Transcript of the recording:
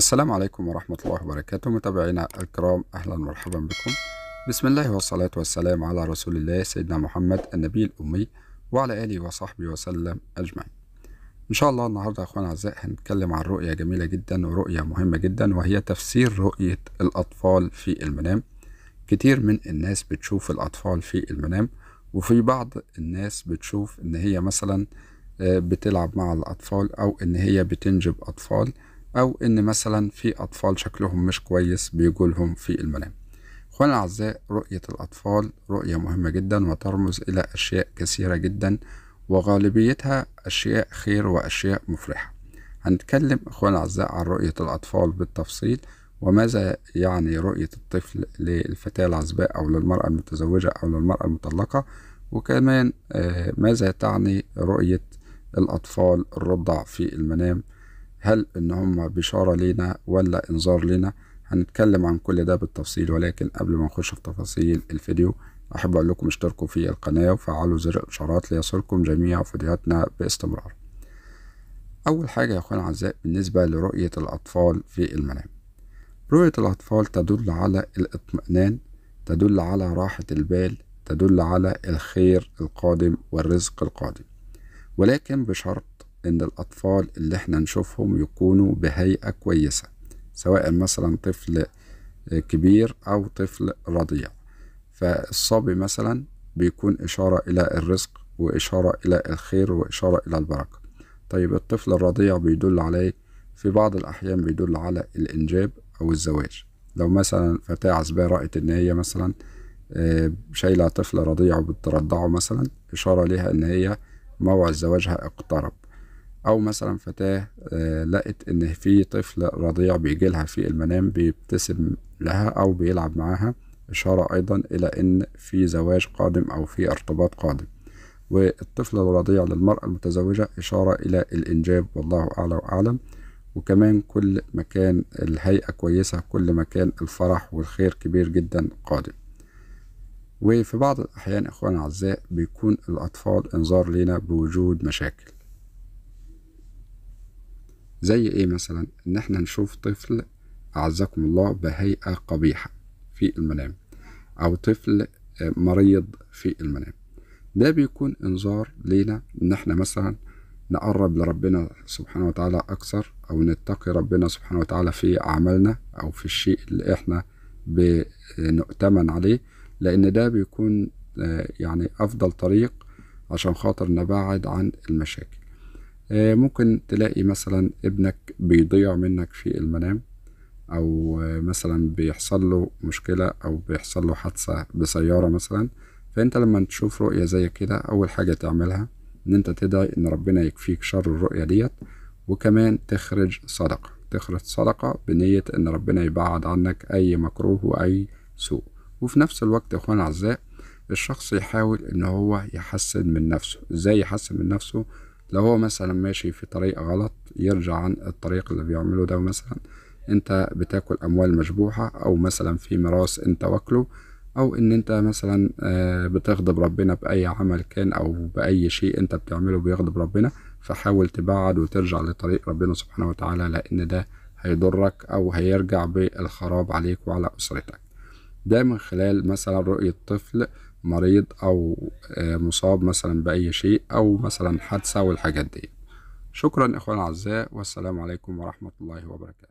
السلام عليكم ورحمة الله وبركاته متابعينا الكرام أهلا ومرحبا بكم بسم الله والصلاة والسلام على رسول الله سيدنا محمد النبي الأمي وعلى آله وصحبه وسلم أجمعين إن شاء الله النهاردة أخوان أعزائي هنتكلم عن رؤية جميلة جدا ورؤية مهمة جدا وهي تفسير رؤية الأطفال في المنام كتير من الناس بتشوف الأطفال في المنام وفي بعض الناس بتشوف إن هي مثلا آه، بتلعب مع الأطفال أو إن هي بتنجب أطفال أو إن مثلا في أطفال شكلهم مش كويس بيجولهم في المنام أخوانا الأعزاء رؤية الأطفال رؤية مهمة جدا وترمز إلى أشياء كثيرة جدا وغالبيتها أشياء خير وأشياء مفرحة هنتكلم أخوانا الأعزاء عن رؤية الأطفال بالتفصيل وماذا يعني رؤية الطفل للفتاة العزباء أو للمرأة المتزوجة أو للمرأة المطلقة وكمان آه، ماذا تعني رؤية الأطفال الرضع في المنام هل إن هم بشارة لينا ولا إنذار لينا هنتكلم عن كل ده بالتفصيل ولكن قبل ما نخش في تفاصيل الفيديو أحب أقول لكم اشتركوا في القناة وفعلوا زر الإشعارات ليصلكم جميع فيديوهاتنا باستمرار أول حاجة يا أخوان الأعزاء بالنسبة لرؤية الأطفال في المنام رؤية الأطفال تدل على الاطمئنان تدل على راحة البال تدل على الخير القادم والرزق القادم ولكن بشرط إن الأطفال اللي إحنا نشوفهم يكونوا بهيئة كويسة سواء مثلا طفل آه، كبير أو طفل رضيع فالصبي مثلا بيكون إشارة إلى الرزق وإشارة إلى الخير وإشارة إلى البركة طيب الطفل الرضيع بيدل عليه في بعض الأحيان بيدل على الإنجاب أو الزواج لو مثلا فتاة عزباء رأت إن هي مثلا آه، شايلة طفل رضيع وبترضعه مثلا إشارة ليها إن هي موعد زواجها اقترب او مثلا فتاه آه، لقت ان في طفل رضيع بيجي لها في المنام بيبتسم لها او بيلعب معاها اشاره ايضا الى ان في زواج قادم او في ارتباط قادم والطفل الرضيع للمرأة المتزوجة إشارة إلى الإنجاب والله أعلى وأعلم وكمان كل مكان الهيئة كويسة كل مكان الفرح والخير كبير جدا قادم وفي بعض الأحيان إخوان أعزاء بيكون الأطفال إنذار لنا بوجود مشاكل زي ايه مثلا ان احنا نشوف طفل اعزكم الله بهيئة قبيحة في المنام او طفل آه، مريض في المنام ده بيكون انذار لينا ان احنا مثلا نقرب لربنا سبحانه وتعالى اكثر او نتقي ربنا سبحانه وتعالى في اعمالنا او في الشيء اللي احنا بنؤتمن عليه لان ده بيكون آه، يعني افضل طريق عشان خاطر نبعد عن المشاكل آه، ممكن تلاقي مثلا ابنك بيضيع منك في المنام أو آه، مثلا بيحصل له مشكلة أو بيحصل له حادثة بسيارة مثلا فأنت لما تشوف رؤية زي كده أول حاجة تعملها إن أنت تدعي إن ربنا يكفيك شر الرؤية ديت وكمان تخرج صدقة تخرج صدقة بنية إن ربنا يبعد عنك أي مكروه وأي سوء وفي نفس الوقت يا إخوان الأعزاء الشخص يحاول إن هو يحسن من نفسه إزاي يحسن من نفسه لو هو مثلا ماشي في طريق غلط يرجع عن الطريق اللي بيعمله ده مثلا انت بتاكل اموال مشبوحة او مثلا في ميراث انت واكله او ان انت مثلا آه، بتغضب ربنا باي عمل كان او باي شيء انت بتعمله بيغضب ربنا فحاول تبعد وترجع لطريق ربنا سبحانه وتعالى لان ده هيضرك او هيرجع بالخراب عليك وعلى اسرتك ده من خلال مثلا رؤية طفل مريض أو آه، مصاب مثلا بأي شيء أو مثلا حادثة والحاجات دي شكرا إخوان الأعزاء والسلام عليكم ورحمة الله وبركاته